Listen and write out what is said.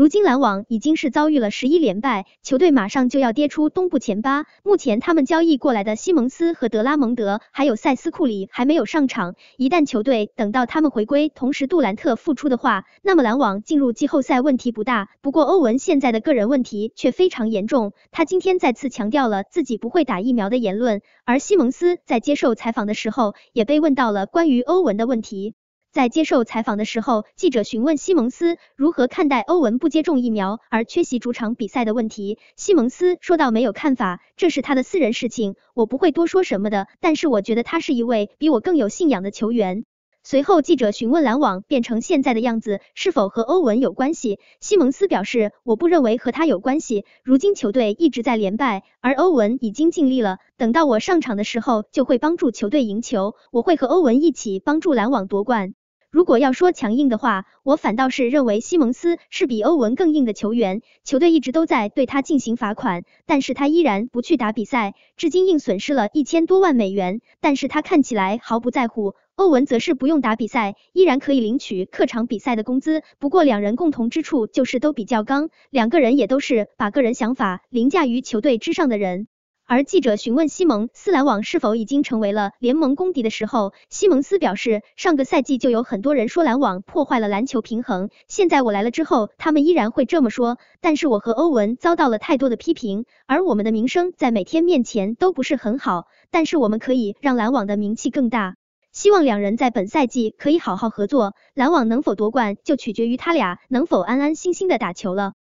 如今篮网已经是遭遇了十一连败，球队马上就要跌出东部前八。目前他们交易过来的西蒙斯和德拉蒙德，还有塞斯库里还没有上场。一旦球队等到他们回归，同时杜兰特复出的话，那么篮网进入季后赛问题不大。不过欧文现在的个人问题却非常严重，他今天再次强调了自己不会打疫苗的言论。而西蒙斯在接受采访的时候，也被问到了关于欧文的问题。在接受采访的时候，记者询问西蒙斯如何看待欧文不接种疫苗而缺席主场比赛的问题。西蒙斯说道：“没有看法，这是他的私人事情，我不会多说什么的。但是我觉得他是一位比我更有信仰的球员。”随后，记者询问篮网变成现在的样子是否和欧文有关系，西蒙斯表示：“我不认为和他有关系。如今球队一直在连败，而欧文已经尽力了。等到我上场的时候，就会帮助球队赢球。我会和欧文一起帮助篮网夺冠。”如果要说强硬的话，我反倒是认为西蒙斯是比欧文更硬的球员。球队一直都在对他进行罚款，但是他依然不去打比赛，至今硬损失了一千多万美元。但是他看起来毫不在乎。欧文则是不用打比赛，依然可以领取客场比赛的工资。不过两人共同之处就是都比较刚，两个人也都是把个人想法凌驾于球队之上的人。而记者询问西蒙斯篮网是否已经成为了联盟公敌的时候，西蒙斯表示，上个赛季就有很多人说篮网破坏了篮球平衡，现在我来了之后，他们依然会这么说。但是我和欧文遭到了太多的批评，而我们的名声在每天面前都不是很好。但是我们可以让篮网的名气更大，希望两人在本赛季可以好好合作。篮网能否夺冠就取决于他俩能否安安心心的打球了。